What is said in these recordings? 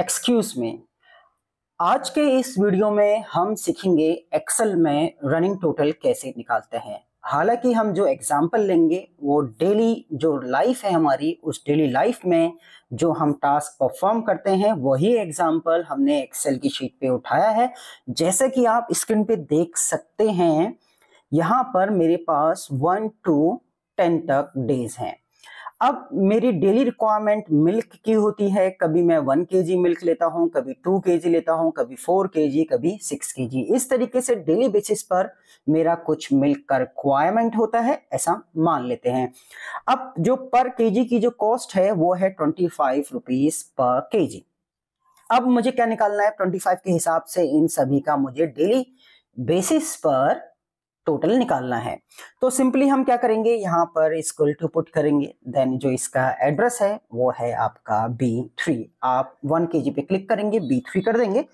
excuse में आज के इस वीडियो में हम सीखेंगे एक्सेल में रनिंग टोटल कैसे निकालते हैं हालांकि हम जो एग्जाम्पल लेंगे वो डेली जो लाइफ है हमारी उस डेली लाइफ में जो हम टास्क परफॉर्म करते हैं वही एग्जाम्पल हमने एक्सेल की शीट पे उठाया है जैसे कि आप स्क्रीन पे देख सकते हैं यहाँ पर मेरे पास वन टू टेन तक डेज हैं अब मेरी डेली रिक्वायरमेंट मिल्क की होती है कभी मैं वन के मिल्क लेता हूँ कभी टू के लेता हूँ कभी फोर के कभी सिक्स के इस तरीके से डेली बेसिस पर मेरा कुछ मिल्क का रिक्वायरमेंट होता है ऐसा मान लेते हैं अब जो पर जी की जो कॉस्ट है वो है ट्वेंटी फाइव रुपीज पर जी अब मुझे क्या निकालना है ट्वेंटी फाइव के हिसाब से इन सभी का मुझे डेली बेसिस पर टोटल निकालना है तो सिंपली हम क्या करेंगे यहाँ पर इसको टू पुट करेंगे देन जो इसका एड्रेस है वो है आपका बी थ्री आप वन के जी पे क्लिक करेंगे बी थ्री कर देंगे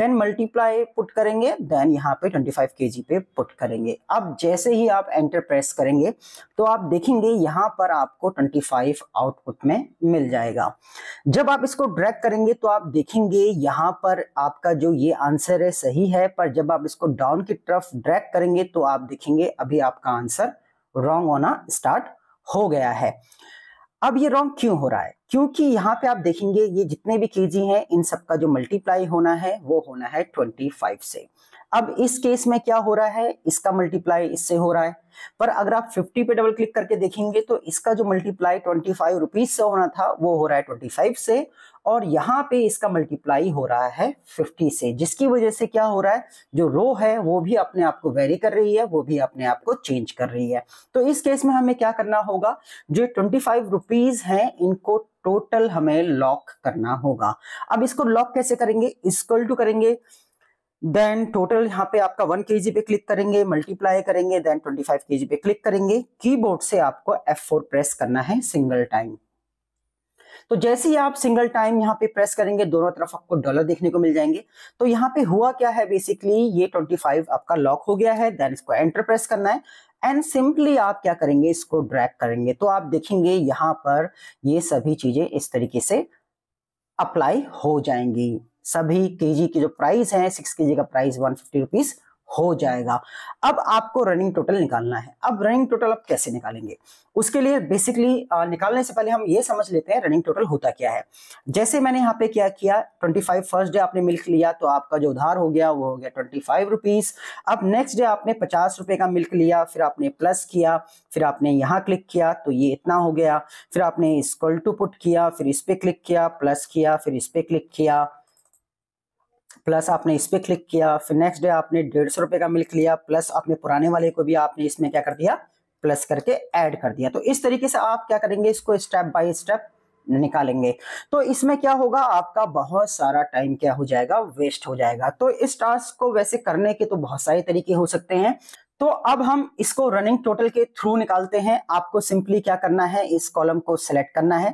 देन मल्टीप्लाई पुट करेंगे देन यहाँ पे ट्वेंटी फाइव के जी पे पुट करेंगे अब जैसे ही आप एंटर प्रेस करेंगे तो आप देखेंगे यहाँ पर आपको ट्वेंटी फाइव आउटपुट में मिल जाएगा जब आप इसको ड्रैक करेंगे तो आप देखेंगे यहाँ पर आपका जो ये आंसर है सही है पर जब आप इसको डाउन की तरफ ड्रैक करेंगे तो आप आप देखेंगे अभी आपका आंसर रॉन्ग होना स्टार्ट हो गया है अब ये रॉन्ग क्यों हो रहा है क्योंकि यहाँ पे आप देखेंगे ये जितने भी केजी हैं इन सबका जो मल्टीप्लाई होना है वो होना है 25 से अब इस केस में क्या हो रहा है इसका मल्टीप्लाई इससे हो रहा है पर अगर आप फिफ्टी पे डबल क्लिक करके देखेंगे तो इसका जो मल्टीप्लाई ट्वेंटी फाइव रुपीज से होना था वो हो रहा है ट्वेंटी फाइव से और यहाँ पे इसका मल्टीप्लाई हो रहा है 50 से जिसकी वजह से क्या हो रहा है जो रो है वो भी अपने आप को वेरी कर रही है वो भी अपने आप को चेंज कर रही है तो इस केस में हमें क्या करना होगा जो ट्वेंटी फाइव रुपीज है इनको टोटल हमें लॉक करना होगा अब इसको लॉक कैसे करेंगे इक्वल टू करेंगे देन टोटल यहाँ पे आपका वन के पे क्लिक करेंगे मल्टीप्लाई करेंगे देन फाइव के पे क्लिक करेंगे कीबोर्ड से आपको एफ फोर प्रेस करना है सिंगल टाइम तो जैसे ही आप सिंगल टाइम यहाँ पे प्रेस करेंगे दोनों तरफ आपको डॉलर देखने को मिल जाएंगे तो यहाँ पे हुआ क्या है बेसिकली ये 25 आपका लॉक हो गया है देन इसको एंटर प्रेस करना है एंड सिंपली आप क्या करेंगे इसको ड्रैग करेंगे तो आप देखेंगे यहाँ पर ये सभी चीजें इस तरीके से अप्लाई हो जाएंगी सभी केजी की जो प्राइस है सिक्स केजी का प्राइस वन फिफ्टी रुपीज हो जाएगा अब आपको रनिंग टोटल निकालना है अब रनिंग टोटल आप कैसे निकालेंगे उसके लिए बेसिकली निकालने से पहले हम ये समझ लेते हैं रनिंग टोटल होता क्या है जैसे मैंने यहाँ पे क्या किया 25 फर्स्ट डे आपने मिल्क लिया तो आपका जो उधार हो गया वो हो गया ट्वेंटी फाइव रुपीज अब नेक्स्ट डे आपने पचास रुपए का मिल्क लिया फिर आपने प्लस किया फिर आपने यहाँ क्लिक किया तो ये इतना हो गया फिर आपने इसकोल टू पुट किया फिर इस पे क्लिक किया प्लस किया फिर इस पे क्लिक किया प्लस आपने इस पर क्लिक किया फिर नेक्स्ट डे आपने डेढ़ सौ रुपये का मिल्क लिया प्लस आपने पुराने वाले को भी आपने इसमें क्या कर दिया प्लस करके ऐड कर दिया तो इस तरीके से आप क्या करेंगे इसको स्टेप बाय स्टेप निकालेंगे तो इसमें क्या होगा आपका बहुत सारा टाइम क्या हो जाएगा वेस्ट हो जाएगा तो इस टास्क को वैसे करने के तो बहुत सारे तरीके हो सकते हैं तो अब हम इसको रनिंग टोटल के थ्रू निकालते हैं आपको सिंपली क्या करना है इस कॉलम को सिलेक्ट करना है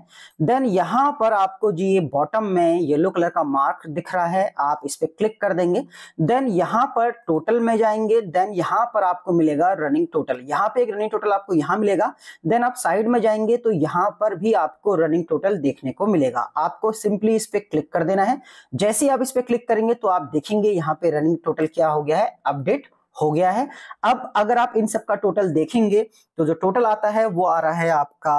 देन यहां पर आपको जी ये बॉटम में येलो कलर का मार्क दिख रहा है आप इस पर क्लिक कर देंगे देन यहां पर टोटल में जाएंगे देन यहाँ पर आपको मिलेगा रनिंग टोटल यहाँ पे एक रनिंग टोटल आपको यहां मिलेगा देन आप साइड में जाएंगे तो यहां पर भी आपको रनिंग टोटल देखने को मिलेगा आपको सिंपली इस पर क्लिक कर देना है जैसे आप इस पर क्लिक करेंगे तो आप देखेंगे यहाँ पे रनिंग टोटल क्या हो गया है अपडेट हो गया है अब अगर आप इन सब का टोटल देखेंगे तो जो टोटल आता है वो आ रहा है आपका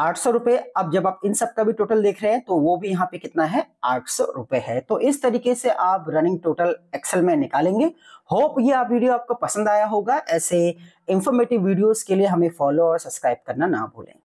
आठ सौ रुपए अब जब आप इन सब का भी टोटल देख रहे हैं तो वो भी यहाँ पे कितना है आठ सौ रुपए है तो इस तरीके से आप रनिंग टोटल एक्सेल में निकालेंगे होप ये आप वीडियो आपको पसंद आया होगा ऐसे इंफॉर्मेटिव वीडियोस के लिए हमें फॉलो और सब्सक्राइब करना ना भूलें